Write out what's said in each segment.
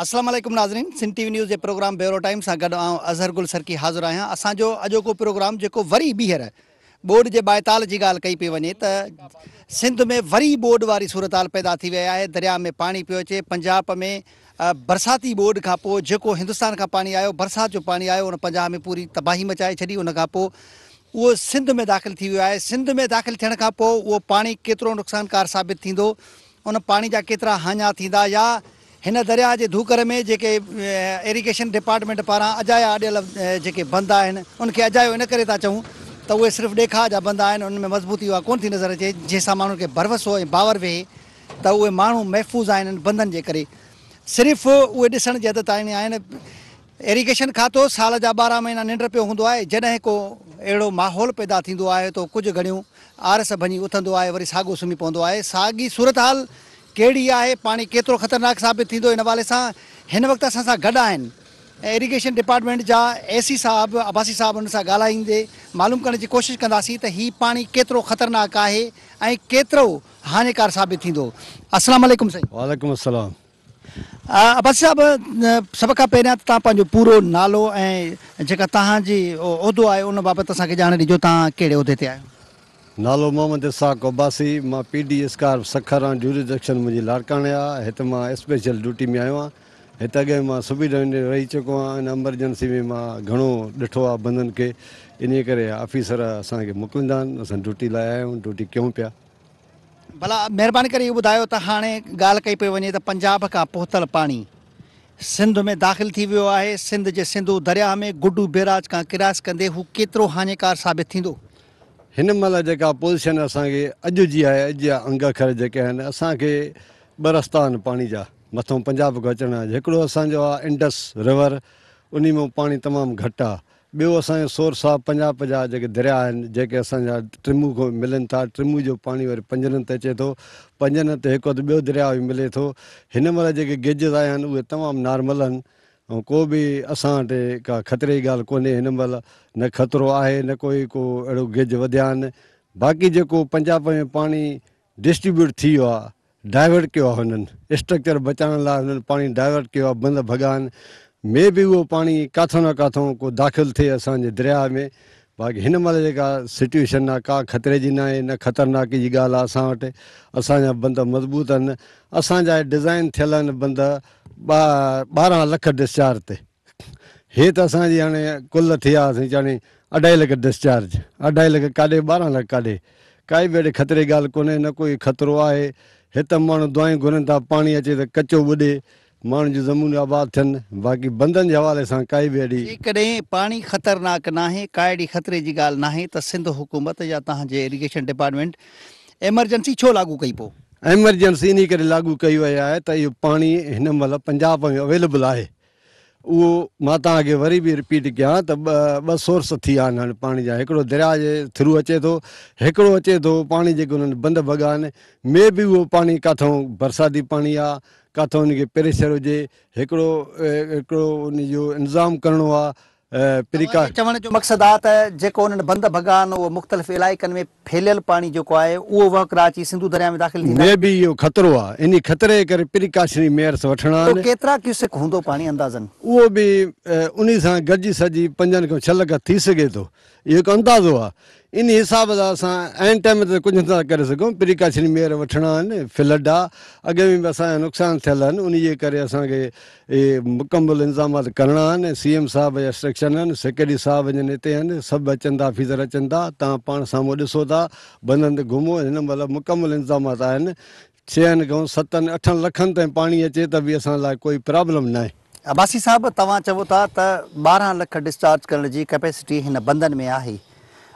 असलम नाज़रीन सिंध टी वी न्यूज़ जे प्रोग्राम ब्यूरो टाइम सां गॾु आउं अज़हर गुल सर की हाज़िर आहियां असांजो अॼोको प्रोग्राम जेको वरी ॿीहर ॿोडि जे बायताल जी ॻाल्हि कई पई वञे त सिंध में वरी ॿोडि वारी सूरताल पैदा थी वई आहे दरिया में पाणी पियो अचे पंजाब में बरसाती ॿोडि खां पोइ जेको हिंदुस्तान खां पाणी आयो बरसाति जो पाणी आयो उन पंजाब में पूरी तबाही मचाए छॾी उन खां पोइ उहो सिंध में दाख़िल थी वियो आहे सिंध में दाख़िलु थियण खां पोइ उहो पाणी केतिरो नुक़सानकार साबित थींदो उन पाणी जा केतिरा हञा थींदा या हिन दरिया जे धूकर में जेके इरीगेशन डिपार्टमेंट पारां अजाया अॾियल जेके बंदि आहिनि उनखे अजायो इन करे था चऊं त उहे सिर्फ़ु ॾेखारिया बंदा आहिनि मज़बूती उहा थी नज़र अचे जंहिंसां माण्हुनि खे भरवसो ऐं भावर वेहे त उहे माण्हू महफ़ूज़ आहिनि बंदनि जे करे सिर्फ़ु उहे ॾिसण जे हद ताईं आहिनि इरीगेशन खातो साल जा ॿारहं महीना निंड पियो हूंदो आहे जॾहिं को अहिड़ो माहौल पैदा थींदो आहे त कुझु घणियूं आरस भञी उथंदो आहे वरी साॻियो सुम्ही पवंदो आहे साॻी सूरत हाल कहिड़ी आहे पाणी केतिरो ख़तरनाक साबित थींदो इन हाले सां हिन वक़्तु असां सां गॾु आहिनि ऐं इरिगेशन डिपार्टमेंट जा ए सी साहिबु अबासी साहिबु हुन सां ॻाल्हाईंदे मालूम करण जी कोशिशि कंदासीं त हीउ पाणी केतिरो ख़तरनाक आहे ऐं केतिरो हानिकार साबित थींदो साईं वालेकुम असल अबासी साहिबु सभ खां पहिरियां त तव्हां पंहिंजो पूरो नालो ऐं जेका तव्हांजी उहिदो आहे उन बाबति असांखे ॼाण ॾिजो तव्हां कहिड़े उहिदे ते आहियो नालो मोहम्मद इसाक अब्बासी मां पी डी स्कार सखर आहे ड्यूरी जक्शन मुंहिंजे लाड़काणे आहे हिते मां स्पेशल ड्यूटी में आयो आहियां हिते अॻे मां सुबी ॾींहुं रही चुको आहियां एमरजेंसी में मां घणो ॾिठो आहे बंदनि खे इन करे ऑफिसर असांखे मोकिलींदा आहिनि असां ड्यूटी लाइ आया आहियूं ड्यूटी कयूं पिया भला महिरबानी करे इहो ॿुधायो त हाणे ॻाल्हि कई पई वञे त पंजाब खां पहुतलु पाणी सिंध में दाख़िल थी वियो आहे सिंध जे सिंधू दरिया में गुडू बेराज खां क्रास कंदे हू केतिरो हानिकार साबित थींदो हिन महिल जेका पोज़ीशन असांखे अॼु जी आहे अॼु जा अंग अखर जेके आहिनि असांखे ॿ रस्ता आहिनि पाणी जा मथां पंजाब खां अचण जा हिकिड़ो असांजो आहे इंडस रिवर उन में पाणी तमामु घटि आहे ॿियो असांजो सोर्स आहे पंजाब जा जेके दरिया आहिनि जेके असांजा ट्रिमू खां मिलनि था ट्रिमू जो पाणी वरी पंजनि ते अचे थो पंजनि ते हिकु त ॿियो दरिया बि मिले थो हिन महिल जेके गिज आहिनि उहे तमामु नॉर्मल आहिनि ऐं को बि असां वटि का ख़तरे जी ॻाल्हि कोन्हे हिन महिल न ख़तरो आहे न कोई को अहिड़ो गिज वधिया आहिनि बाक़ी जेको पंजाब में पाणी डिस्ट्रीब्यूट थी वियो आहे डाइवर्ट कयो आहे हुननि स्ट्रक्चर बचाइण लाइ हुननि पाणी डाइवर्ट कयो आहे बंदि भॻानि मे बि उहो पाणी किथां न किथां को दाख़िलु थिए असांजे दरिया में बाक़ी हिन महिल जेका सिचुएशन आहे का ख़तरे जी न आहे न ख़तरनाक जी ॻाल्हि आहे असां वटि असांजा बंदि मज़बूत आहिनि असांजा डिज़ाइन थियल आहिनि बंदि ॿारहं लख डिस्चार्ज ते हे त असांजी हाणे कुल थी चाणी अढाई लख डिस्चार्ज अढाई लख काॾे ॿारहं लख काॾे काई बि अहिड़े ख़तरे जी ॻाल्हि कोन्हे न कोई ख़तरो आहे हिते माण्हू दुआई घुरनि था पाणी अचे त कचो ॿुॾे माण्हुनि जी ज़मीन आबाद थियनि बाक़ी बंदनि जे हवाले सां काई बि अहिड़ी जेकॾहिं पाणी ख़तरनाक न आहे काई अहिड़ी ख़तरे जी ॻाल्हि न आहे त सिंध हुकूमत या तव्हांजे इरीगेशन डिपार्टमेंट एमरजेंसी छो लागू कई पोइ एमरजेंसी इन करे लागू कई वई आहे त इहो पाणी हिन महिल पंजाब में अवेलेबल आहे उहो मां तव्हांखे वरी बि रिपीट कयां त ॿ ॿ सोर्स थी विया आहिनि पाणी जा हिकिड़ो दरिया जे थ्रू अचे थो हिकिड़ो अचे थो पाणी जेको हुननि बंदि भॻा आहिनि में बि उहो पाणी किथो बरसाती पाणी आहे किथो उनखे प्रेशर हुजे हिकिड़ो हिकिड़ो उनजो पिरिका चवण जो मक़सदु आहे त बंद भॻवान उहो मुख़्तलिफ़ इलाइक़नि में फैलियल पाणी जेको आहे उहो वहकर अची सिंधु दरिया में दाख़िल ख़तरो ख़तरे जे करे मेयर वठणा आहिनि केतिरा क्यूसिक हूंदो पाणी अंदाज़नि उहो बि उन सां गॾिजी सॼी पंजनि खां छह लख थी सघे थो अंदाज़ो इन हिसाब सां असां टाइम ते कुझु नथा करे सघूं प्रिकॉशन मेयर वठणा आहिनि फ्लड आहे अॻे में बि असांजा नुक़सान थियल आहिनि उन जे करे असांखे इहे मुकमल इंतज़ामात करणा आहिनि सी एम साहिब जा इंस्ट्रक्शन आहिनि सेक्रेटरी साहिब जन हिते आहिनि सभु अचनि था ऑफिसर अचनि था तव्हां पाण साम्हूं ॾिसो था बंदि ते घुमो हिन महिल मुकमल इंतज़ामात आहिनि छहनि खां सतनि अठनि लखनि ताईं पाणी अचे त बि असां लाइ कोई प्रॉब्लम न आहे अबासी साहिबु तव्हां चओ था त ॿारहं लख डिस्चार्ज करण जी कैपेसिटी हिन बंदनि में आहे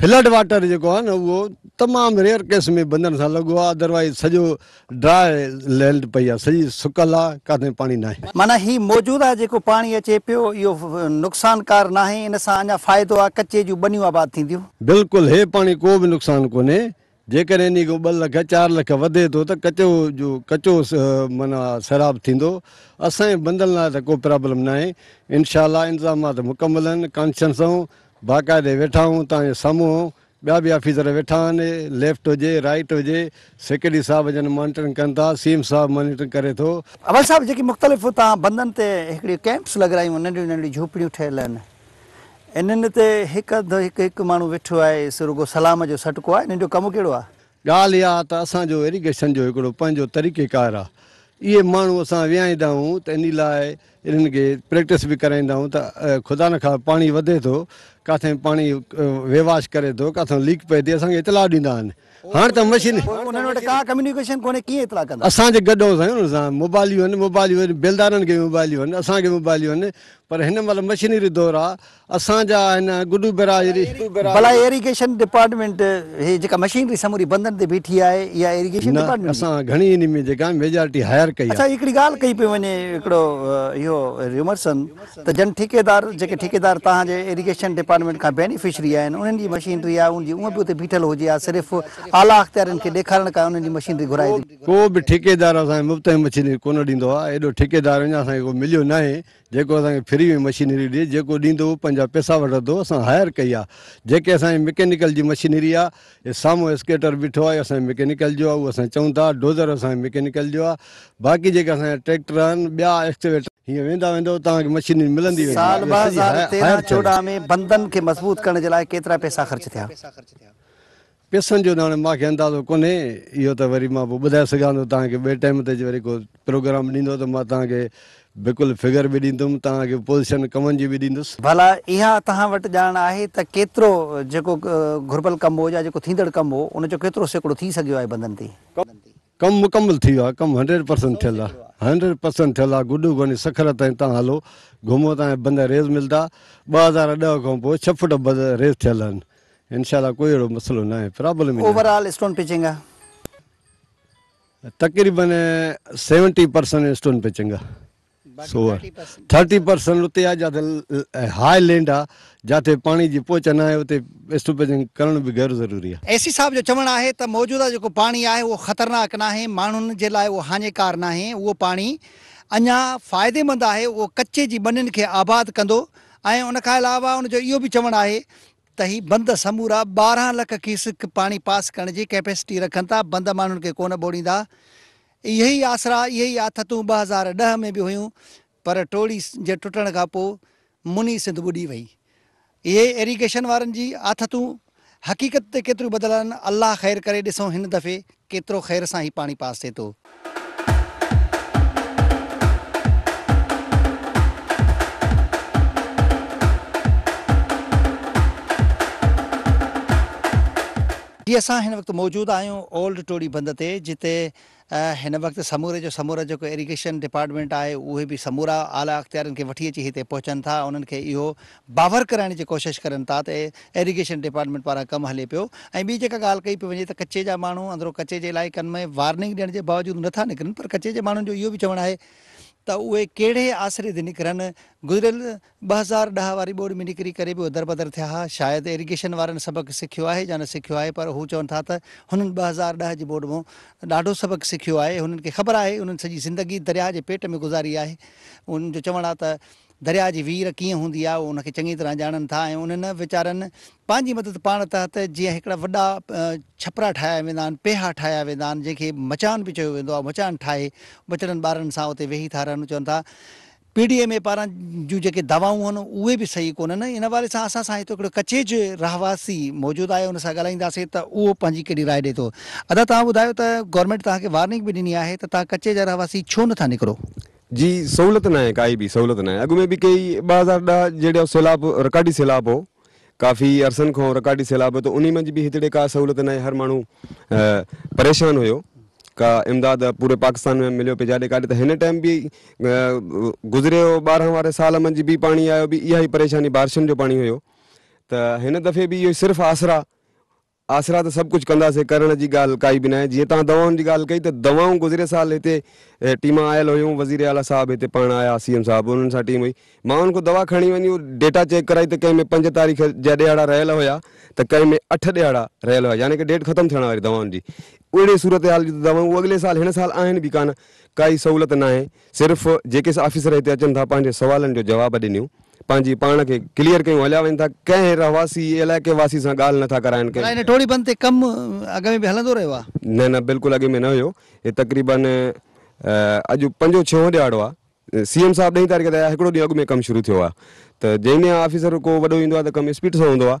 फ्लड वाटर जेको आहे न उहो तमामु रेयर केस में बंधन सां लॻो आहे अदरवाईज़ सॼो ड्राए लैल्ड पई आहे सॼी सुकल आहे किथे पाणी न आहे माना ही मौजूदा जेको पाणी अचे पियो इहो नुक़सानकार न आहे इन सां अञा फ़ाइदो आहे कचे जूं बिल्कुलु हे पाणी को बि नुक़सानु कोन्हे जेकॾहिं ॿ लख चारि लख वधे थो त कचो जो कचो माना शराब थींदो असांजे बंदनि लाइ त को प्रॉब्लम न आहे इनशा इंतज़ामात त मुकमल आहिनि कॉन्शंस ऐं बाक़ाइदे वेठा आहियूं तव्हांजे साम्हूं ॿिया बि ऑफिसर वेठा आहिनि लेफ्ट हुजे राइट हुजे सेक्रेटरी साहिबु करे थो अवल साहिबु मुख़्तलिफ़ झूपड़ियूं ठहियलु आहिनि हिकु माण्हू वेठो आहे सटको आहे ॻाल्हि इहा त असांजो पंहिंजो तरीक़ेकार आहे इहे माण्हू असां विहारींदा आहियूं त इन लाइ इन्हनि खे प्रैक्टिस बि कराईंदा आहियूं त खुदा न खां पाणी वधे थो किथे पाणी विवाश करे थो किथे लीक पए थी असांखे इतलाउ ॾींदा आहिनि हाणे त मशीन असांजे गॾु मोबाइलूं आहिनि मोबाइलूं आहिनि बेलदारनि खे बि मोबाइलूं आहिनि असांखे मोबाइलूं आहिनि पर हिन महिल मशीनरी दौरु आहे असांजा गुडू भला इरीगेशन डिपार्टमेंट जेका मशीनरी समूरी बंदनि ते बीठी आहे इहा इरीगेशन असां घणी इन में जेका मेजोरिटी हायर कई कई हिकिड़ी ॻाल्हि वञे हिकिड़ो इहो त जन ठेकेदार जेके ठेकेदार तव्हांजे इरीगेशन डिपार्टमेंट खां बेनिफिशरी आहिनि उन्हनि जी मशीनरी आहे उनजी उहा बि उते बीठल हुजे आहे सिर्फ़ु आला अख़्तियारनि खे ॾेखारण खां उन्हनि जी मशीनरी घुराए को बि ठीकेदार असांखे मशीनरी कोन ॾींदो आहे एॾो ठेकेदार असांखे को मिलियो न आहे जेको असांखे फ्री में मशीनरी ॾिए जेको ॾींदो पंहिंजा पैसा वठंदो असां हायर कई आहे जेके असांजी मैकेनिकल जी मशीनरी आहे साम्हूं स्केटर बीठो आहे असांजे मैकेनिकल जो आहे उहो असां चऊं था डोज़र असांजे मैकेनिकल जो आहे बाक़ी जेके असांजा ट्रैक्टर आहिनि ॿिया हीअं वेंदा वेंदो तव्हांखे मशीनरी मिलंदी वेंदी मज़बूत करण जे लाइ केतिरा पैसा ख़र्च थिया पैसनि जो त हाणे मूंखे अंदाज़ो कोन्हे इहो त वरी मां पोइ ॿुधाए सघां थो तव्हांखे ॿिए टाइम ते वरी को प्रोग्राम ॾींदो त मां तव्हांखे बिल्कुलु फिगर बि ॾींदुमि तव्हांखे पोज़ीशन कमनि जी बि ॾींदुसि भला इहा तव्हां वटि ॼाण आहे त केतिरो जेको घुरबल कमु हो या जेको थींदड़ कमु हो उनजो केतिरो सेकिड़ो थी सघियो आहे बंदनि ते कमु मुकमल थी वियो आहे कमु हंड्रेड परसेंट थियलु आहे हंड्रेड परसेंट थियलु आहे गुॾो वञी सखर ताईं तव्हां हलो घुमो तव्हां बंदा रेस मिलंदा ॿ हज़ार ॾह खां पोइ छह फुट रेस थियल आहिनि इनशाला कोई अहिड़ो मसइलो न आहे प्रॉब्लम ओवरऑल स्टोन पिचिंग आहे तक़रीबन सेवेंटी परसेंट स्टोन पिचिंग आहे जेको पाणी आहे उहो ख़तरनाक नाहे माण्हुनि जे लाइ उहो हानिकार न आहे उहो पाणी अञा फ़ाइदेमंद आहे उहो कचे जी बन्न खे आबादु कंदो ऐं उनखां अलावा उनजो इहो बि चवणु आहे त ही बंदि समूरा ॿारहं लख क्यूसिक पाणी पास करण जी कैपेसिटी रखनि था बंदि माण्हुनि खे कोन ॿोड़ींदा इहे आसरा इहे ई आथतूं ॿ हज़ार ॾह में बि हुइयूं पर टोड़ी जे टुटण खां पोइ मुनी सिंध ॿुॾी वई इहे एरीगेशन वारनि जी आथतूं हक़ीक़त ते केतिरियूं बदिलनि अलाह ख़ैरु करे ॾिसूं हिन दफ़े केतिरो ख़ैर सां ई पाणी पास थिए थो जी असां हिन वक़्तु मौजूदु आहियूं ओल्ड टोड़ी बंदि ते जिते हिन वक़्तु समूरे जो समूरो जेको इरीगेशन डिपार्टमेंट आहे उहे बि समूरा आला अख़्तियारनि खे वठी अची हिते पहुचनि था उन्हनि खे इहो बावर कराइण जी कोशिशि कनि था त इरीगेशन डिपार्टमेंट पारां कमु हले पियो ऐं ॿी जेका ॻाल्हि कई पई वञे त कचे जा माण्हू अंदरो कचे जे इलाइक़नि में वार्निंग ॾियण जे बावजूदि नथा निकिरनि पर कचे जे माण्हुनि जो इहो बि चवणु आहे त उहे कहिड़े आसिरे ते निकिरनि गुज़िरियल ॿ हज़ार ॾह वारी बोड में निकिरी करे बि उहे बदर थिया हुआ शायदि इरीगेशन वारनि सबक सिखियो आहे या न सिखियो आहे पर हू चवनि था त हुननि ॿ हज़ार ॾह जी बोड मां ॾाढो सबक सिखियो आहे हुननि खे ख़बर आहे हुननि सॼी ज़िंदगी दरिया जे पेट में गुज़ारी आहे चवणु आहे दरिया जी वीर कीअं हूंदी आहे उहो उनखे चङी तरह ॼाणनि था ऐं उन्हनि वीचारनि पंहिंजी मदद पाण तहत जीअं हिकिड़ा वॾा छपरा ठाहिया वेंदा आहिनि पेहा ठाहिया वेंदा आहिनि जंहिंखे मचान बि चयो वेंदो आहे मचान ठाहे ॿचिड़नि ॿारनि सां उते वेही था रहनि चवनि था पी डी एम ए पारां जूं जेके दवाऊं आहिनि उहे बि सही कोन्हनि इन बाले सां असां सां हिते हिकिड़ो कचे रहवासी मौजूदु आहे हुन सां ॻाल्हाईंदासीं त उहो पंहिंजी राय ॾे थो अदा तव्हां ॿुधायो त गवर्नमेंट तव्हांखे वार्निंग बि ॾिनी आहे त तव्हां कचे जा रहवासी छो नथा निकिरो जी सहूलियत न आहे काई बि सहूलियत न आहे अॻु में बि कई ॿ हज़ार ॾह जहिड़ो सैलाब रकाडी सैलाब हो काफ़ी अरसनि खां रिकाडी सैलाब हो त उन उनमां बि हिते का सहूलियत न आहे हर माण्हू परेशान हुयो का इमदाद पूरे पाकिस्तान में मिलियो पियो जाॾे काॾे त हिन टाइम बि गुज़रियो ॿारहं वारे साल मंझि बि पाणी आयो बि इहा ई परेशानी बारिशुनि जो पाणी हुयो त हिन दफ़े बि इहो सिर्फ़ु आसरा आसरा त सभु कुझु कंदासीं करण जी ॻाल्हि काई बि न आहे जीअं तव्हां दवाउनि जी ॻाल्हि कई त दवाऊं गुज़िरे साल हिते टीम आयल हुयूं वज़ीर आला साहिबु हिते पाण आया सी एम साहिबु उन्हनि सां टीम हुई मां उन्हनि दवा खणी वञू डेटा चेक कराई त कंहिं में पंज तारीख़ ज ॾियारा रहियल हुया त कंहिं में अठ ॾियारा रहियल हुआ यानी की डेट ख़तमु थियण वारी दवाउनि जी अहिड़ी सूरत हाल जी दवाऊं अॻिले साल हिन साल आहिनि बि कान काई सहुलियत नाहे सिर्फ़ु जेके ऑफिसर हिते अचनि था पंहिंजे सुवालनि जो जवाबु ॾिनियूं पंहिंजी पाण खे क्लियर कयूं हलिया वञनि था कंहिं रहवासी इलाइक़े वासी सां ॻाल्हि नथा कराइनि ते कमु में बि हलंदो रहियो आहे न न बिल्कुलु अॻे में न हुयो हे तकरीबन अॼु पंजो छहों ॾियारो आहे सी एम साहिबु ॾहीं तारीख़ ते हिकिड़ो ॾींहुं अॻु में कमु शुरू थियो आहे त जंहिं ॾींहुं ऑफिसर को वॾो ईंदो आहे त कमु स्पीड सां हूंदो आहे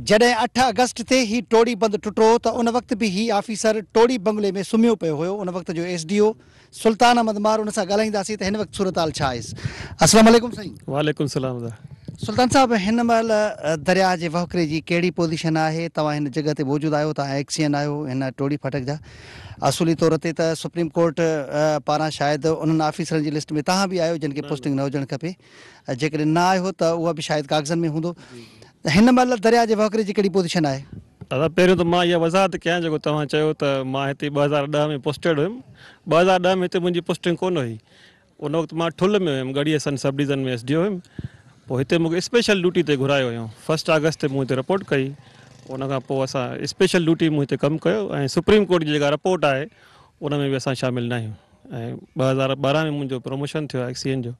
जॾहिं अठ अगस्त ते ही टोड़ी बंदि टुटो हो त उन वक़्त बि ही ऑफिसर टोड़ी बंगले में सुम्हयो पियो हुयो उन वक़्त जो S D O Sultan Ahmed मार हुन सां ॻाल्हाईंदासीं त हिन वक़्तु सूरताल छा आहे सुल्तान साहिबु हिन महिल दरिया जे वहकरे जी कहिड़ी पोज़ीशन आहे तव्हां हिन जॻह ते मौजूदु आहियो तव्हां एक्सीएन आहियो हिन टोड़ी फाटक जा असूली तौर ते त सुप्रीम कोर्ट पारां शायदि उन्हनि ऑफिसरनि जी लिस्ट में तव्हां बि आहियो जिन खे पोस्टिंग न हुजणु खपे जेकॾहिं न आहियो त उहा बि शायदि कागज़नि में हूंदो हिन दरियाज़िशन आहे दादा पहिरियों त मां इहा वज़ाहत कयां जेको तव्हां चयो त मां हिते ॿ हज़ार ॾह में पोस्टेड हुयुमि ॿ हज़ार ॾह में हिते मुंहिंजी पोस्टिंग कोन हुई उन वक़्तु मां ठुल में हुयुमि घड़ी सन सब डिवज़न में एस डी ओ हुयुमि पोइ हिते मूंखे स्पेशल ड्यूटी ते घुरायो हुयो फस्ट अगस्त ते मूं हिते रिपोर्ट कई उनखां पोइ असां स्पेशल ड्यूटी मूं हिते कमु कयो ऐं सुप्रीम कोर्ट जी जेका रिपोर्ट आहे उन में बि असां ना आहियूं ऐं ॿ हज़ार ॿारहं में मुंहिंजो प्रमोशन थियो आहे जो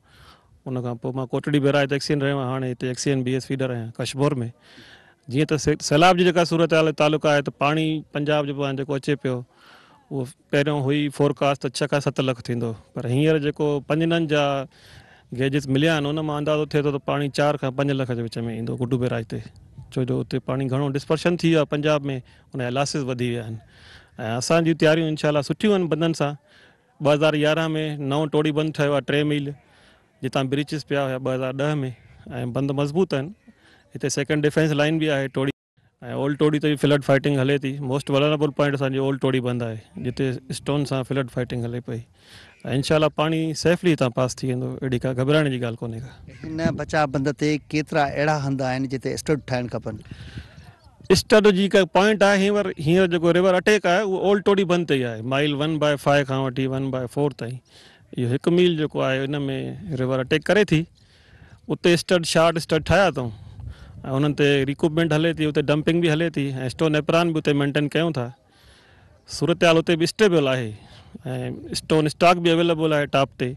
उन खां पोइ मां कोटड़ी बेराज ते एक्सीन रहियो आहियां हाणे हिते एक्सीन बी एस फीडर आहियां कशबोर में जीअं त सैलाब जी जेका सूरत हाल तालुक आहे त पाणी पंजाब जो जेको अचे पियो उहो पहिरियों हुई फोरकास्ट त छह खां सत लख थींदो पर हींअर जेको पंजननि जा गेजिस मिलिया आहिनि उन मां अंदाज़ो थिए थो त पाणी चारि खां पंज लख जे विच में ईंदो गुडू बेराज ते छो जो हुते पाणी घणो डिस्पर्शन थी वियो आहे पंजाब में उन जा लासिस वधी विया आहिनि ऐं असांजी तयारियूं इनशाल सुठियूं आहिनि बंदनि सां ॿ हज़ार यारहं में नओं टोड़ी बंदि ठहियो आहे टे मील जितां ब्रिचिस पिया हुया ॿ हज़ार ॾह में ऐं बंदि मज़बूत आहिनि हिते सैकेंड डिफेंस लाइन बि आहे टोड़ी ऐं ओल्ड टोड़ी ते बि फ्लड फाइटिंग हले थी मोस्ट वलरेबल पॉइंट असांजी ओल्ड टोड़ी बंदि आहे जिते स्टोन सां फ्लड फाइटिंग हले पई ऐं इनशाला पाणी सेफली हितां पास थी वेंदो अहिड़ी का घबराइण जी ॻाल्हि कोन्हे का हिन बचाव बंदि ते केतिरा अहिड़ा हंधि आहिनि जिते स्टड ठाहिणु खपनि स्टड जी का पॉइंट आहे हींअर हींअर जेको रिवर अटैक आहे उहो ओल्ड टोड़ी बंदि ते ई आहे माइल वन बाए फाइव खां वठी वन बाए फोर ताईं इहो हिकु मील जेको आहे इन में रिवर अटैक करे थी उते स्टड शार्ट स्टड ठाहिया अथऊं ऐं हुननि ते रिकूपमेंट हले थी उते डंपिंग बि हले थी ऐं स्टोन एपरान बि उते मेंटेन कयूं था सूरत हाल उते बि स्टेबल आहे ऐं स्टोन स्टॉक बि अवेलेबल आहे टॉप ते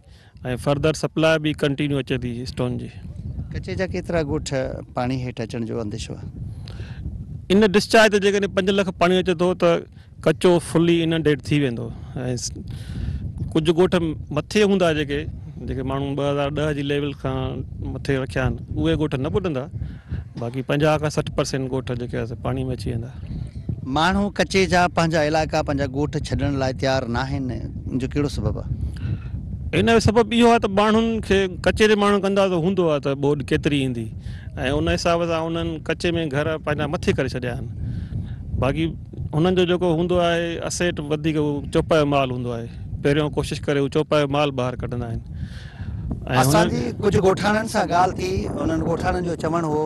ऐं फर्दर सप्लाई बि कंटिन्यू अचे थी स्टोन जी कचे जा केतिरा हेठि अचण जो इन डिस्चार्ज ते जेकॾहिं पंज लख पाणी अचे थो त कचो फुली इनडेट थी वेंदो ऐं कुझु ॻोठ मथे हूंदा जेके जेके माण्हू ॿ हज़ार ॾह जी लेवल खां मथे रखिया आहिनि उहे ॻोठ न ॿुधंदा बाक़ी पंजाह खां सठि परसेंट ॻोठ जेके आहे पाणी में अची वेंदा माण्हू कचे जा पंहिंजा इलाइक़ा पंहिंजा ॻोठ छॾण लाइ तयारु न आहिनि कहिड़ो सबबु आहे इन जो सबबु इहो आहे त माण्हुनि खे कचे जे माण्हू कंदा त हूंदो आहे त ॿोडि केतिरी ईंदी ऐं उन हिसाब सां उन्हनि कचे में घर पंहिंजा मथे करे छॾिया आहिनि बाक़ी हुननि जो जेको हूंदो आहे असेट वधीक चोप जो माल हूंदो आहे पहिरियों कोशिशि करे उहो माल ॿाहिरि कढंदा आहिनि असांजी कुझु ॻोठाणनि सां ॻाल्हि थी उन्हनि ॻोठाणनि जो चवणु हो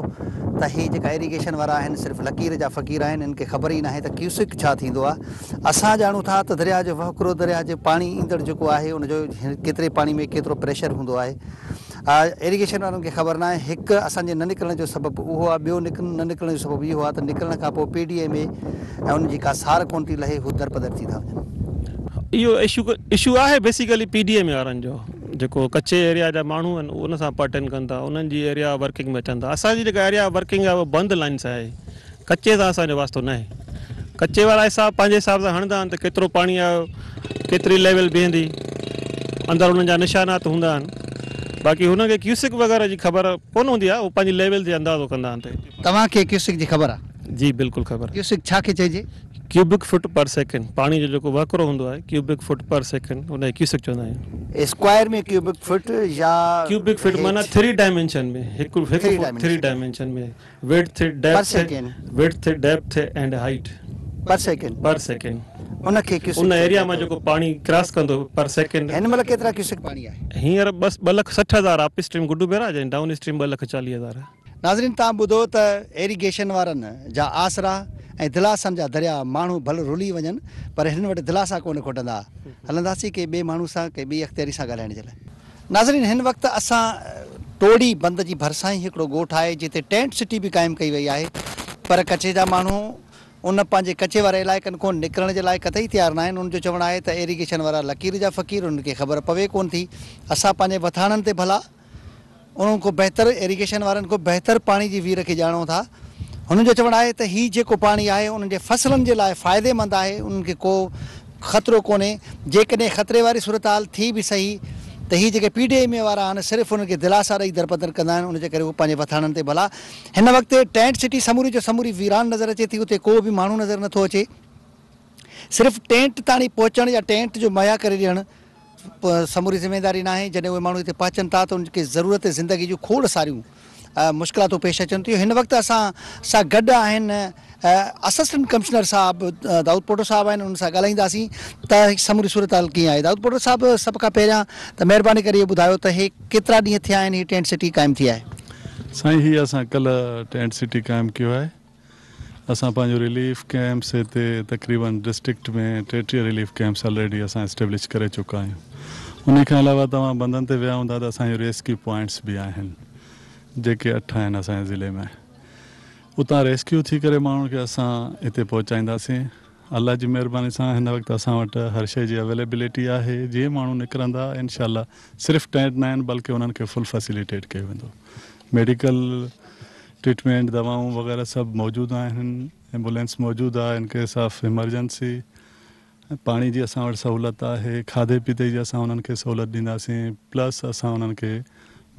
त इहे जेका इरीगेशन वारा आहिनि सिर्फ़ु लकीर जा फ़क़ीर आहिनि इन खे ख़बर ई न आहे त क्यूसिक छा थींदो आहे असां ॼाणूं था त दरिया जो वहकिरो दरिया जो पाणी ईंदड़ जेको आहे उनजो केतिरे पाणी में केतिरो प्रेशर हूंदो आहे इरीगेशन वारनि खे ख़बर नाहे हिकु असांजे न निकिरण जो सबबु उहो आहे ॿियो निक न निकिरण जो सबबु इहो आहे त निकिरण खां पोइ पीड़ीअ में ऐं उनजी का सार कोन थी लहे हू दर पदर थी था वञनि इहो इशू इशू आहे बेसिकली पी डी एम वारनि जो जेको एरिया जा माण्हू आहिनि उन सां कनि था उन्हनि जी एरिया वर्किंग में अचनि था असांजी जेका एरिया वर्किंग आहे उहा बंदि लाइन सां आहे कचे सां असांजो वास्तो न आहे कचे वारा हिसाब पंहिंजे हिसाब सां हणंदा आहिनि त केतिरो पाणी आयो केतिरी लेवल बीहंदी अंदरि हुननि जा निशानात हूंदा आहिनि बाक़ी हुनखे क्यूसिक वग़ैरह जी ख़बर कोन हूंदी आहे उहो पंहिंजी लेवल जो अंदाज़ो कंदा तव्हांखे छा खे चइजे क्यूबिक फुट पर सेकेंड पाणी जो जेको वाकिरो हूंदो आहे क्यूबिक फुट पर सेकेंड हुन खे क्यूसिक चवंदा आहियूं स्क्वायर में क्यूबिक फुट या क्यूबिक फुट माना थ्री डायमेंशन में हिकु हिकु थ्री डायमेंशन में वेट थे डेप्थ सेकेंड वेट थे depth and height per second per second उन खे उन एरिया मां जेको पाणी क्रॉस कंदो पर सेकेंड हिन महिल केतिरा क्यूसिक पाणी आहे हींअर बसि ॿ लख सठि हज़ार नाज़रीन तव्हां ॿुधो त एरीगेशन वारनि जा आसरा ऐं दिलासन जा दरिया माण्हू भल रुली वञनि पर हिन वटि दिलासा कोन खुटंदा हलंदासीं के ॿिए माण्हू सां ॿी अख़्तियारी सां ॻाल्हाइण जे लाइ नाज़रीन हिन वक़्ति असां टोड़ी बंदि जी भरिसां ई हिकिड़ो ॻोठु आहे जिते टेंट सिटी बि क़ाइमु कई वई आहे पर कचे जा माण्हू उन पंहिंजे कचे वारे इलाइक़नि कोन निकिरण जे लाइ कतई तयारु न आहिनि उन्हनि जो चवणु आहे त वारा लकीर जा फ़क़ीर उन्हनि खे ख़बर पवे कोन्ह थी असां पंहिंजे भला उन्हनि खां बहितर इरीगेशन वारनि खां बहितर पाणी जी वीर खे ॼाणो था हुननि जो चवणु आहे त हीउ जेको पाणी आहे उन्हनि जे फ़सलनि जे लाइ फ़ाइदेमंद आहे उन्हनि खे को ख़तरो कोन्हे जेकॾहिं ख़तरे वारी सूरत हाल थी बि सही त हीअ जेके पी डी एम ए वारा आहिनि सिर्फ़ु हुननि खे दिलासा ॾेई दर पदर कंदा आहिनि उनजे करे उहे पंहिंजे वथाणनि ते भला हिन वक़्तु टेंट सिटी समूरी जो समूरी वीरान नज़र अचे थी उते को बि माण्हू नज़र नथो अचे सिर्फ़ु टेंट ताणी पहुचण या टेंट जो मया करे ॾियणु समूरी ज़िमेदारी न आहे जॾहिं उहे माण्हू हिते पहुचनि था त उनखे ज़रूरत ज़िंदगी जूं खोड़ सारियूं मुश्किलातूं पेश अचनि थियूं हिन वक़्तु असां सां गॾु आहिनि असिस्टेंट कमिश्नर साहिबु दाऊद पोटो साहिबु आहिनि उन सां ॻाल्हाईंदासीं त समूरी सूरत हाल कीअं आहे दाऊद पोटो साहिबु सभ खां पहिरियां त महिरबानी करे इहो ॿुधायो त हे केतिरा ॾींहं थिया आहिनि हीअ टेंट सिटी क़ाइमु थी आहे साईं हीअ असां कल्ह टेंट सिटी क़ाइमु कयो आहे असां पंहिंजो रिलीफ कैम्प्स हिते तकरीबन डिस्ट्रिक्ट में टेटीह रिलीफ कैम्प्स ऑलरेडी असां चुका आहियूं उनखां अलावा तव्हां बंदनि ते विया हूंदा त असांजी रेस्क्यू पॉइंट्स बि आहिनि जेके अठ आहिनि असांजे ज़िले में उतां रेस्क्यू थी करे माण्हुनि खे असां हिते पहुचाईंदासीं अलाह जी महिरबानी सां हिन वक़्तु असां वटि हर शइ जी अवेलेबिलिटी आहे जीअं माण्हू निकिरंदा इनशा सिर्फ़ु टेंट नाहिनि बल्कि उन्हनि खे फुल फैसिलिटेट कयो वेंदो मेडिकल ट्रीटमेंट दवाऊं वग़ैरह सभु मौजूदु आहिनि एम्बुलेंस मौजूदु आहे इन केस ऑफ इमरजेंसी पाणी जी असां वटि सहूलियत आहे खाधे पीते जी असां हुननि खे सहूलियत ॾींदासीं प्लस असां हुननि खे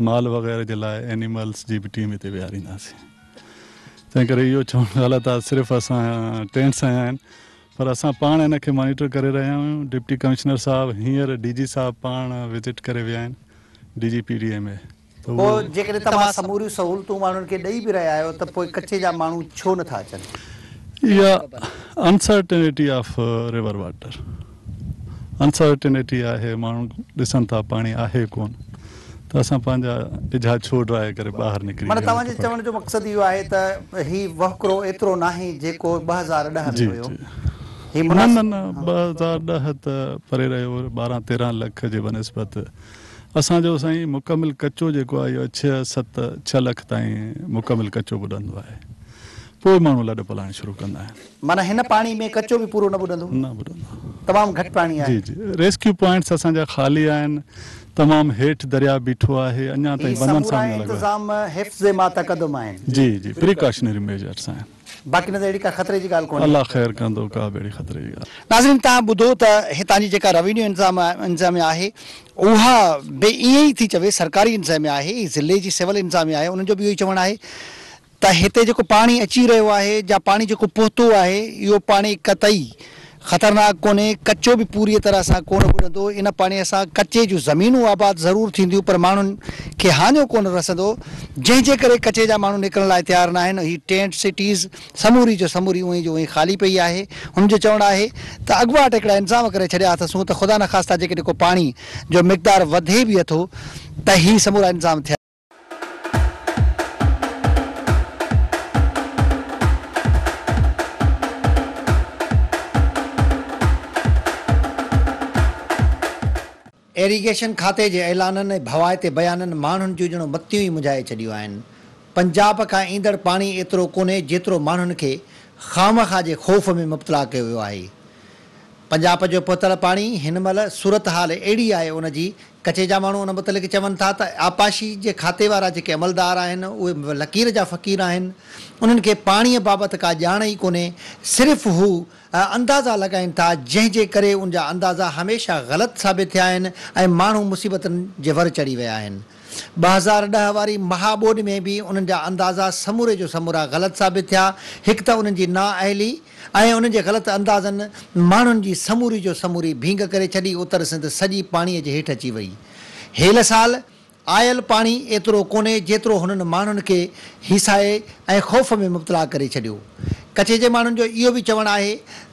माल वग़ैरह जे लाइ एनिमल्स जी बि टीम हिते विहारींदासीं तंहिं करे इहो चवणु ग़लति आहे सिर्फ़ु असां टेंट्स आया आहिनि पर असां पाण हिन खे मॉनिटर करे रहिया आहियूं डिप्टी कमिश्नर साहिबु हींअर डी जी साहिबु पाण विज़िट करे विया आहिनि D G P D A में पोइ जेकॾहिं तव्हां समूरियूं सहूलियतूं माण्हुनि खे ॾेई बि रहिया आहियो त जा माण्हू छो नथा अचनि इहा OF of river water uncertainty आहे माण्हू ॾिसनि था पाणी आहे कोनि त असां पंहिंजा इजाज़ छो करे ॿाहिरि निकिरूं तव्हांजे चवण जो मक़सदु इहो आहे त न न ॿ हज़ार ॾह त परे रहियो ॿारहं तेरहं लख जे बनस्पति असांजो साईं मुकमिल कचो जेको आहे इहो छह सत छह लख ताईं मुकमिल कचो ॿुधंदो आहे पोइ माण्हू लॾ पलाइण शुरू कंदा आहिनि माना हिन पाणी में कचो बि पूरो न ॿुॾंदो न ॿुॾंदो तमामु घटि पाणी जी जी रेस्क्यू पॉइंट्स असांजा ख़ाली आहिनि तमामु हेठि दरिया बीठो आहे अञा ताईं जी जी प्रिकॉशनरी मेजर्स आहिनि सरकारी इंतज़ाम आहे ज़िले जी सिविल इंतज़ाम आहे उन्हनि जो त हिते जेको पाणी अची रहियो आहे या पाणी जेको पहुतो आहे इहो पाणी कतई ख़तरनाक कोन्हे कचो बि पूरी तरह सां कोन बुरंदो इन पाणीअ सां कचे जूं ज़मीनूं आबाद ज़रूरु थींदियूं पर माण्हुनि खे हाञियो कोन रसंदो जंहिंजे करे कचे जा माण्हू निकिरण लाइ तयारु न आहिनि हीअ टेंट सिटीज़ समूरी जो समूरी उहे जो उहो खाली पई आहे हुनजो चवणु आहे त अॻुवाटि हिकिड़ा इंतज़ाम करे छॾिया अथसूं त ख़ुदा न ख़ासि त जेकॾहिं पाणी जो मक़दारु वधे बि अथो त हीउ समूरा इंतज़ाम थिया एरीगेशन खाते के ऐलाननि ऐं बयान बयाननि माण्हुनि जूं ॼण बतियूं मुझाए छॾियूं पंजाब का इंदड़ पानी एतिरो कोन्हे जेतिरो माण्हुनि खे खाम खां जे ख़ौफ़ में मुबतला कयो वियो आहे पंजाब जो पतल पानी इन महिल सूरत हाल अहिड़ी आहे उनजी कचेजा माण्हू उन मुतलिक़ चवनि था आपाशी के खाते वा जेके अमलदार आहिनि लकीर जहाँ फ़क़ीर आहिनि उन्हनि खे पाणीअ का जान ही कोन्हे सिर्फ़ु हू अंदाज़ा लगन था जैसे कर उनजा अंदाज़ा हमेशा गलत साबित थे मू मुसीबत माण्हू वर चढ़ी वह ॿ हज़ार ॾह वारी महाबोध में बि उन्हनि जा अंदाज़ा समूरे जो समूरा ग़लति साबित थिया हिकु त उन्हनि जी नाअहली ऐं उन्हनि जे ग़लति अंदाज़नि माण्हुनि जी समूरी जो समूरी भींग करे छॾी उतर सिंध सॼी पाणीअ जे हेठि अची वई हेल साल आयल पाणी एतिरो कोन्हे जेतिरो हुननि माण्हुनि खे हिसाए ऐं ख़ौफ़ में मुबतला करे छॾियो कच्छ जे माण्हुनि जो इहो बि चवणु आहे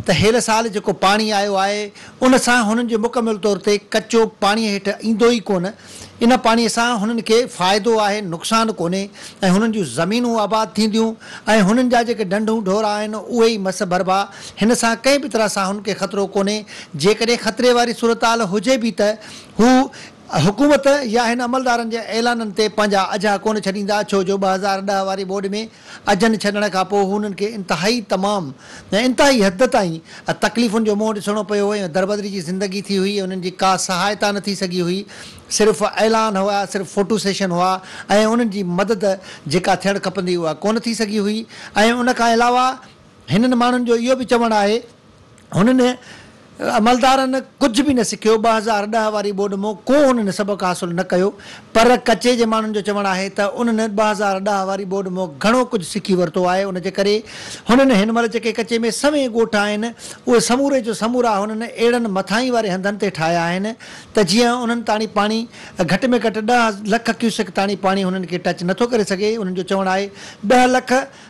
त हेल साल जेको पाणी आयो आहे उन सां हुननि जो मुकमल तौर ते कचो पाणीअ हेठि ईंदो ई कोन इन पाणीअ सां हुननि खे फ़ाइदो आहे नुक़सानु कोन्हे ऐं हुननि जूं ज़मीनूं आबाद थींदियूं ऐं हुननि जा जेके ढंढूं ढोरा आहिनि उहे ई मस भरबा हिन सां कंहिं बि तरह सां खे ख़तिरो कोन्हे जेकॾहिं ख़तरे वारी सूरत हाल हुजे बि त हू हुकूमत या हिन अमलदारनि जे ऐलाननि ते पंहिंजा अजा कोन छॾींदा छो जो ॿ हज़ार ॾह वारी बोर्ड में अजनि छॾण खां पोइ हुननि खे इंतिहाई तमामु ऐं इंतिहाई हद ताईं तकलीफ़ुनि जो मुंहुं ॾिसणो पियो हुयो दरबदरी जी ज़िंदगी थी हुई हुननि जी का सहायता न थी सघी हुई सिर्फ़ु ऐलान हुआ सिर्फ़ु फ़ोटू सेशन हुआ ऐं उन्हनि जी मदद जेका थियणु खपंदी उहा कोन थी सघी हुई ऐं उन खां अलावा हिननि माण्हुनि जो इहो बि चवणु आहे हुननि अमलदारनि कुझु बि न सिखियो ॿ हज़ार ॾह वारी बोड मां को हुननि सबक़ु हासिलु न कयो पर कचे जे माण्हुनि जो चवणु आहे त उन्हनि ॿ हज़ार ॾह वारी बोड में मां घणो कुझु सिखी वरितो आहे उनजे करे हुननि हिन महिल जेके कचे में सवे ॻोठ आहिनि उहे समूरे जो समूरा हुननि अहिड़नि मथां ई वारे हंधनि ते ठाहिया आहिनि त जीअं उन्हनि ताणी पाणी घटि में घटि ॾह लख क्यूसेक ताणी पाणी हुननि खे टच नथो करे सघे उन्हनि जो चवणु आहे ॾह लख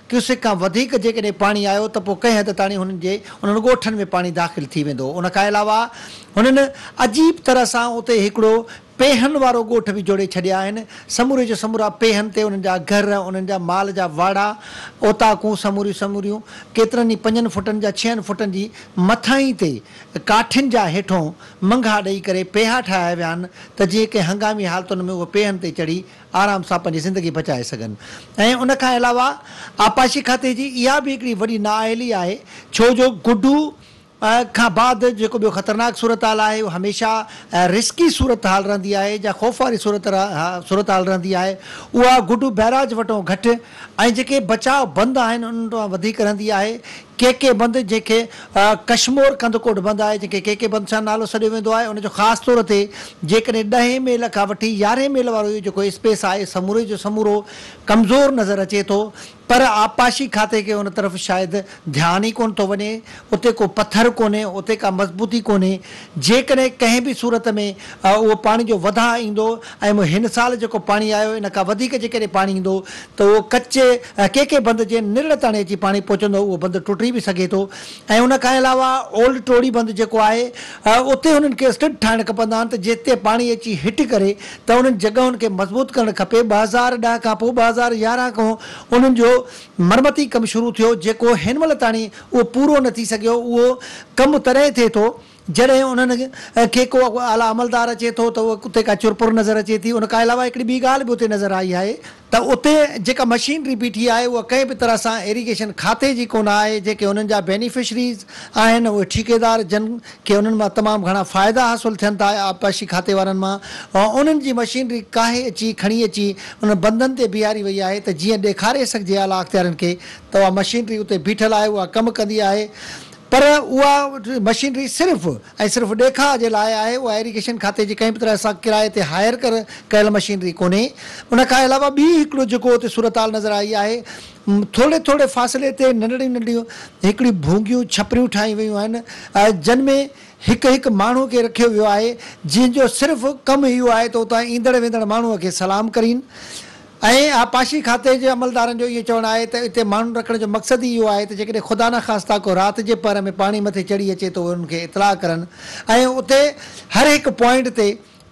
क्यूसेक खां वधीक जेकॾहिं पाणी आयो त पोइ कंहिं हद ताणी हुननि जे उन्हनि ॻोठनि में पाणी दाख़िलु थी वेंदो उनखां अलावा हुननि अजीब तरह सां उते हिकिड़ो पेहन वारो ॻोठ बि जोड़े छॾिया आहिनि समूरे जे समूरा पेहन ते उन्हनि जा घर उन्हनि जा माल जा वाड़ा ओताकूं समूरियूं समूरियूं केतिरनि ई पंजनि फुटनि जा छहनि फुटनि जी मथां ई ते काठियुनि जा हेठो मंगा ॾेई करे पेहा ठाहिया विया आहिनि त जीअं कंहिं हंगामी हालतुनि में उहे पेहन ते चढ़ी आराम सां पंहिंजी ज़िंदगी बचाए सघनि ऐं उनखां अलावा आपाशी खाते जी इहा बि हिकिड़ी वॾी नाहिली आहे छो जो गुडू खां बाद जो ॿियो ख़तरनाक सूरत हाल है उहा हमेशह रिस्की सूरत हाल रही है या ख़ौफ़ वारी सूरत सूरत हाल रही है उहा गुड बैराज वटां घट ऐं बचाव बंद आहिनि उन वटां वधीक के के बंद जैके कश्मोर कंदकोट बंद आहे जंहिंखे के के बंदि सां नालो सॾियो वेंदो आहे उनजो ख़ासि तौर से जेकॾहिं दहें मेल का वी यारहें मेल वारो इहो जेको स्पेस आहे समूरे जो समूरो कमज़ोर नज़र अचे तो पर आपाशी खाते के उन तरफ़ शायद ध्यान ही कोन थो वञे उते को पत्थर कोने उते का मज़बूती कोन्हे जेकॾहिं कंहिं बि सूरत में उहो पानी जो वधाउ ईंदो इन साल जो पानी आयो इन खां वधीक जेकॾहिं पाणी ईंदो त उहो कचे के के बंदि जे निड़ ताणे अची पानी पहुचंदो उहो बंद टुटी करी भी सके तो उन अलावा ओल्ड टोड़ी बंद जो है उते हुननि खे ठाण ठाहिणु खपंदा आहिनि जिते पानी अची हिट कर जगह उन्हनि मज़बूत करें खपे ॿ हज़ार ॾह खां पोइ ॿ हज़ार यारहं खां उन्हनि जो मरमती कमु शुरू थियो जेको हिन महिल ताणी उहो पूरो न थी सघियो जॾहिं उन्हनि खे को आला अमलदार अचे थो त उहो उते का चुरपुर नज़र अचे थी उन खां अलावा हिकिड़ी ॿी ॻाल्हि बि उते नज़र आई आहे त उते जेका मशीनरी बीठी आहे उहा कंहिं बि तरह सां एरिगेशन खाते जी कोन आहे जेके उन्हनि जा बेनिफिशरीज़ आहिनि उहे ठीकेदार जन खे उन्हनि मां तमामु घणा फ़ाइदा हासिलु थियनि था आबपाशी खाते वारनि मां ऐं उन्हनि जी मशीनरी काहे अची खणी अची उन बंधनि ते बीहारी वई आहे त जीअं ॾेखारे सघिजे आला अख़्तियारनि खे त उहा मशीनरी उते बीठल आहे उहा कमु कंदी आहे पर उहा मशीनरी सिर्फ़ु ऐं सिर्फ़ु ॾेखार जे लाइ आहे उहा एरीगेशन खाते जी कंहिं बि तरह सां किराए ते हायर कर कयल मशीनरी कोन्हे उन खां अलावा ॿी हिकिड़ो जेको उते सूरताल नज़र आई आहे थोरे थोरे फ़ासिले ते नंढड़ियूं नंढियूं हिकिड़ियूं भूंगियूं छपरियूं ठाही वियूं आहिनि ऐं में हिकु हिकु माण्हू खे रखियो वियो आहे जंहिंजो सिर्फ़ु कमु इहो आहे त उतां ईंदड़ वेंदड़ माण्हूअ खे सलाम करीनि ऐं आपाशी खाते जे अमलदार जो इहो चवणु है त हिते माण्हुनि रखण जो मक़सदु इहो आहे त जेकॾहिं ख़ुदा न ख़ास्ता को रात के पर में पानी मथे चढ़ी अचे तो उन्हनि इतला इतलाह उते हर एक पॉइंट ते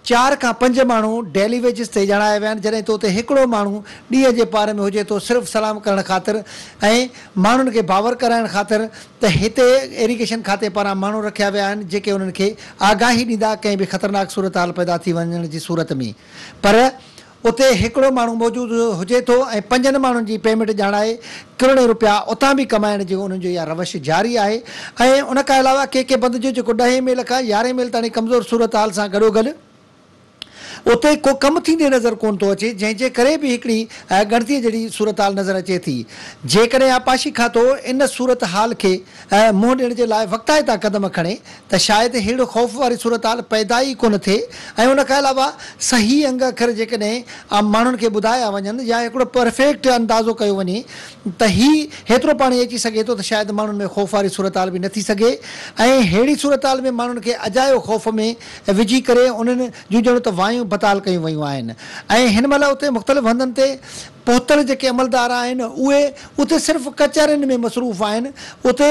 चार का पंज माण्हू डेली वेजिस ते ॼाणाया विया आहिनि जॾहिं त उते हिकिड़ो माण्हू ॾींहं पार में हो थो तो सिर्फ़ु सलाम करणु ख़ातिर ऐं माण्हुनि खे बावर कराइण ख़ातिर त हिते इरीगेशन खाते पारा माण्हू रखा विया आहिनि जेके उन्हनि खे आगाही ॾींदा कंहिं बि ख़तरनाक सूरत हाल पैदा थी वञण सूरत में पर उते हिकिड़ो माण्हू मौजूदु हुजे थो ऐं पंजनि माण्हुनि जी पेमेंट ॼाण आहे किरोड़े रुपया उतां बि कमाइण जो उन्हनि जो इहा रवश जारी आहे ऐं उन खां अलावा के के बंदि जो जेको ॾहें मेल खां यारहें मेल ताईं कमज़ोर सूरत हाल सां गॾो गॾु उत को कम थींदे नज़र को अचे जैसे करी बि जड़ी सूरत हाल नज़र अचे थी जेकॾहिं आपाशी खातो इन सूरत हाल खे मुंहुं ॾियण जे लाइ वक़्ताए क़दम खणे त शायदि अहिड़ो ख़ौफ़ वारी सूरत हाल पैदा ही को थे ऐं उन अलावा सही अंग अखर जेकॾहिं माण्हुनि बुधाया वन वञनि या हिकिड़ो परफेक्ट अंदाज़ो कयो वञे त हीउ हेतिरो पाणी अची सघे तो त शायदि माण्हुनि में ख़ौफ़ वारी सूरत हाल भी नी थी सघे सूरत हाल में माण्हुनि खे अजायो ख़ौफ़ में विझी कर उन्हनि जूं ॼण अस्पताल कयूं वयूं आहिनि ऐं हिन महिल उते मुख़्तलिफ़ हंधनि ते पोहतर जो अमलदार आहिनि उहे सिर्फ कचहर में मसरूफ़ आहिनि उते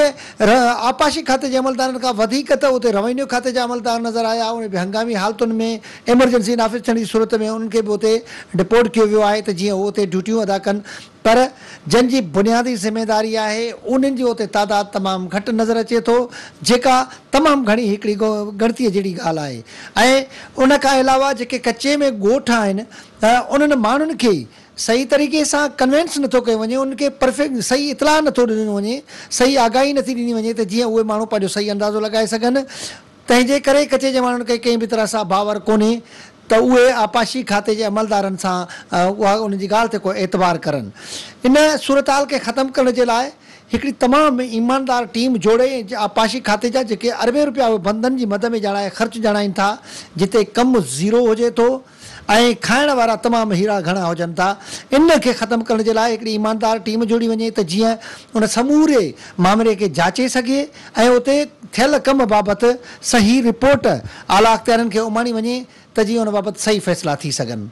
आपाशी खाते के अमलदार खां वधीक त उते खाते जा अमलदार नज़र आया उन हंगामी हालतुनि में एमरजेंसी नाफ़िज़ थे सूरत में उनके भी बि डिपोर्ट किया वो आहे त जीअं उहो अदा कन पर जंहिंजी बुनियादी जिम्मेदारी है उन्हनि जी तादाद तमाम घट नज़र अचे तो जेका तमाम घड़ी हिकिड़ी गणतीअ जहिड़ी ॻाल्हि आहे उन अलावा जेके कच्चे में ॻोठ आहिनि उन्हनि माण्हुनि खे सही तरीक़े से कन्वेंस नो कयो उनके परफेक्ट सही इतला नो ॾिनो वञे सही आगाही नी ॾिनी वञे त उ उहे माण्हू सही अंदाज़ो लॻाए सघनि तंहिंजे करे कचे जे माण्हुनि खे कंहिं बि तरह सां भावर को त उहे आपाशी खाते के अमलदारनि सां एतबार कर इन सूरताल खे खत्म करण जे लाइ हिकिड़ी तमामु ईमानदार टीम जोड़े आपाशी खाते जा अरबे रुपया बंधन की मद में ॼाणाए खर्च ॼाणाइनि था जिते कम ज़ीरो हुजे थो ऐं खाइण वारा तमामु हीरा घणा हुजनि था इन खे ख़तमु लाइ हिकिड़ी ईमानदार टीम जोड़ी वञे त जीअं उन समूरे मामले के जाचे सघे ऐं उते कम बाबत सही रिपोर्ट आला अख्तियार खे उमाणी वञे त जीअं उन बाबति सही फैसला थी सघनि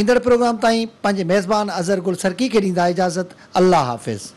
ईंदड़ प्रोग्राम तीन पंहिंजे मेज़बान अजहर गुल सरकी खे ॾींदा इजाज़त अल्लाह हाफ़िज़